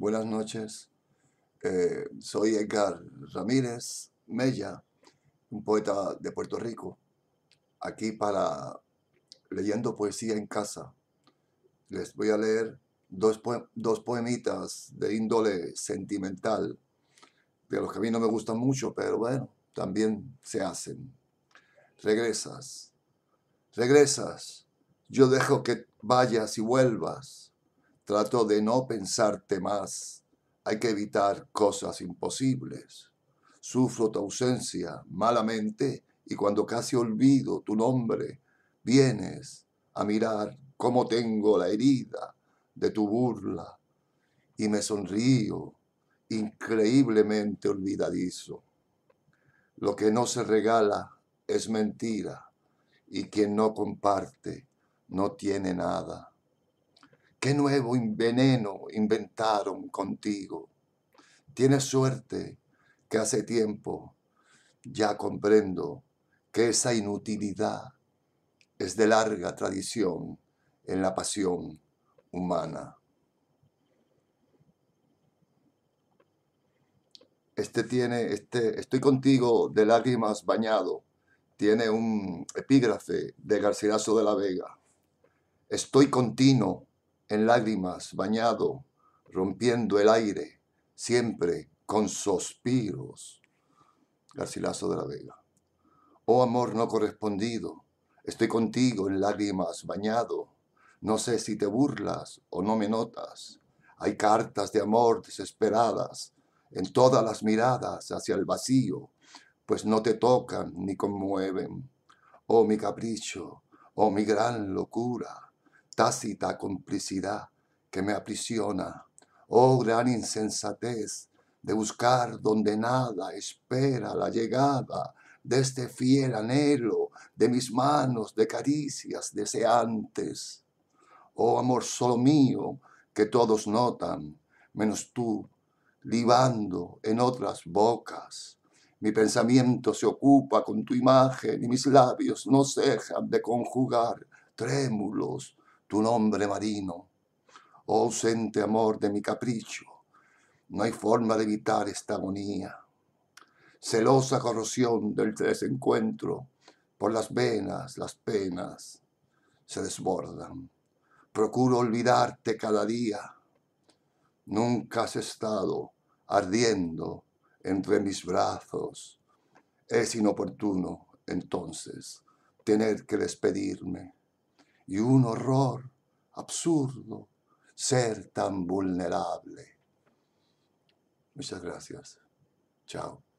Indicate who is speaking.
Speaker 1: Buenas noches. Eh, soy Edgar Ramírez Mella, un poeta de Puerto Rico, aquí para leyendo poesía en casa. Les voy a leer dos, dos poemitas de índole sentimental, de los que a mí no me gustan mucho, pero bueno, también se hacen. Regresas, regresas, yo dejo que vayas y vuelvas Trato de no pensarte más. Hay que evitar cosas imposibles. Sufro tu ausencia malamente y cuando casi olvido tu nombre, vienes a mirar cómo tengo la herida de tu burla y me sonrío increíblemente olvidadizo. Lo que no se regala es mentira y quien no comparte no tiene nada. ¿Qué nuevo veneno inventaron contigo? Tienes suerte que hace tiempo ya comprendo que esa inutilidad es de larga tradición en la pasión humana. Este tiene, este, estoy contigo de lágrimas bañado, tiene un epígrafe de Garcilaso de la Vega. Estoy continuo en lágrimas bañado, rompiendo el aire, siempre con sospiros. Garcilaso de la Vega. Oh amor no correspondido, estoy contigo en lágrimas bañado. No sé si te burlas o no me notas. Hay cartas de amor desesperadas en todas las miradas hacia el vacío, pues no te tocan ni conmueven. Oh mi capricho, oh mi gran locura tácita complicidad que me aprisiona. Oh gran insensatez de buscar donde nada espera la llegada de este fiel anhelo de mis manos de caricias deseantes. Oh amor solo mío, que todos notan, menos tú, libando en otras bocas. Mi pensamiento se ocupa con tu imagen y mis labios no cejan de conjugar, trémulos, tu nombre marino. Oh ausente amor de mi capricho, no hay forma de evitar esta agonía. Celosa corrosión del desencuentro, por las venas, las penas se desbordan. Procuro olvidarte cada día. Nunca has estado ardiendo entre mis brazos. Es inoportuno, entonces, tener que despedirme y un horror absurdo ser tan vulnerable. Muchas gracias. Chao.